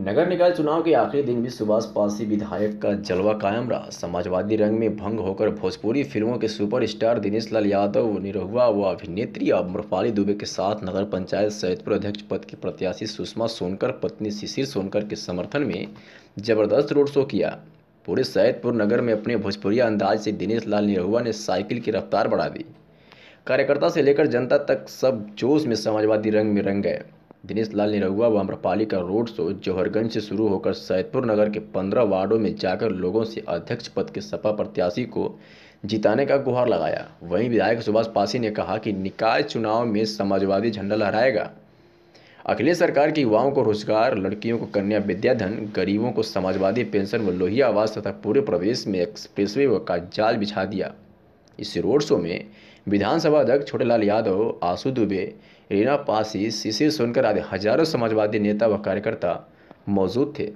नगर निकाय चुनाव के आखिरी दिन भी सुभाष पासी विधायक का जलवा कायम रहा समाजवादी रंग में भंग होकर भोजपुरी फिल्मों के सुपरस्टार दिनेश लाल यादव निरहुआ व अभिनेत्री और मुरफाली दुबे के साथ नगर पंचायत सैदपुर अध्यक्ष पद की प्रत्याशी सुषमा सोनकर पत्नी शिशिर सोनकर के समर्थन में जबरदस्त रोड शो किया पूरे सैदपुर नगर में अपने भोजपुरी अंदाज से दिनेश लाल निरहुआ ने साइकिल की रफ्तार बढ़ा दी कार्यकर्ता से लेकर जनता तक सब जोश में समाजवादी रंग में रंग गए दिनेश लाल निरहुआ व अम्रपाली का रोड शो जौहरगंज से शुरू होकर सैदपुर नगर के पंद्रह वार्डों में जाकर लोगों से अध्यक्ष पद के सपा प्रत्याशी को जिताने का गुहार लगाया वहीं विधायक सुभाष पासी ने कहा कि निकाय चुनाव में समाजवादी झंडा लहराएगा अखिलेश सरकार की युवाओं को रोजगार लड़कियों को कन्या विद्याधन गरीबों को समाजवादी पेंशन व लोहिया आवास तथा पूरे प्रदेश में एक्सप्रेसवे का जाल बिछा दिया इस रोड शो में विधानसभा अध्यक्ष छोटेलाल यादव आसू दुबे रीना पासी शिशिर सोनकर आदि हजारों समाजवादी नेता व कार्यकर्ता मौजूद थे